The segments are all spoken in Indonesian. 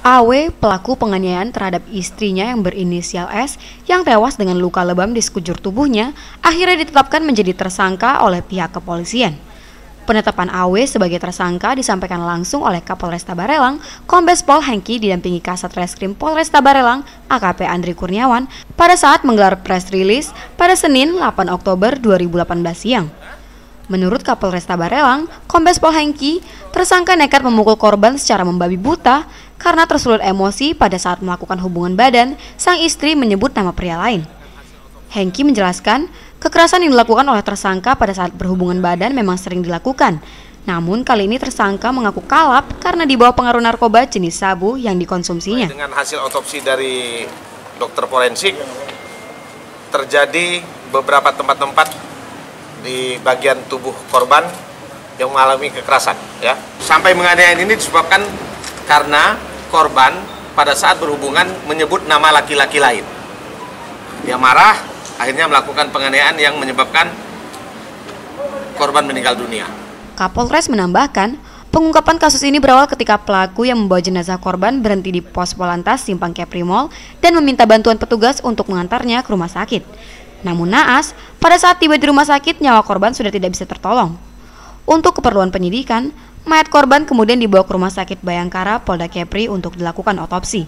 AW pelaku penganiayaan terhadap istrinya yang berinisial S yang tewas dengan luka lebam di sekujur tubuhnya akhirnya ditetapkan menjadi tersangka oleh pihak kepolisian. Penetapan AW sebagai tersangka disampaikan langsung oleh Kapolresta Barelang, Kombes Pol Hengki didampingi Kasat Reskrim Polresta Barelang, AKP Andri Kurniawan, pada saat menggelar press release pada Senin 8 Oktober 2018 siang. Menurut Kapolresta Barelang, Kombes Pol Hengki, tersangka nekat memukul korban secara membabi buta karena tersulut emosi pada saat melakukan hubungan badan, sang istri menyebut nama pria lain. Hengki menjelaskan, kekerasan yang dilakukan oleh tersangka pada saat berhubungan badan memang sering dilakukan. Namun kali ini tersangka mengaku kalap karena dibawa pengaruh narkoba jenis sabu yang dikonsumsinya. Dengan hasil otopsi dari dokter forensik, terjadi beberapa tempat-tempat di bagian tubuh korban yang mengalami kekerasan ya sampai menganiayaan ini disebabkan karena korban pada saat berhubungan menyebut nama laki-laki lain. Dia marah, akhirnya melakukan penganiayaan yang menyebabkan korban meninggal dunia. Kapolres menambahkan, Pengungkapan kasus ini berawal ketika pelaku yang membawa jenazah korban berhenti di pos polantas Simpang Kepri Mall dan meminta bantuan petugas untuk mengantarnya ke rumah sakit. Namun naas, pada saat tiba di rumah sakit nyawa korban sudah tidak bisa tertolong. Untuk keperluan penyidikan, Mayat korban kemudian dibawa ke Rumah Sakit Bayangkara Polda Kepri untuk dilakukan otopsi.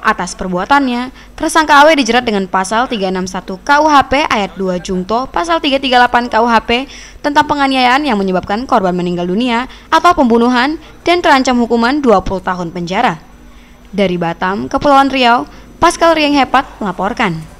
Atas perbuatannya, tersangka AW dijerat dengan pasal 361 KUHP ayat 2 Jungto, pasal 338 KUHP tentang penganiayaan yang menyebabkan korban meninggal dunia atau pembunuhan dan terancam hukuman 20 tahun penjara. Dari Batam, Kepulauan Riau, Pascal Rieng Hepat melaporkan.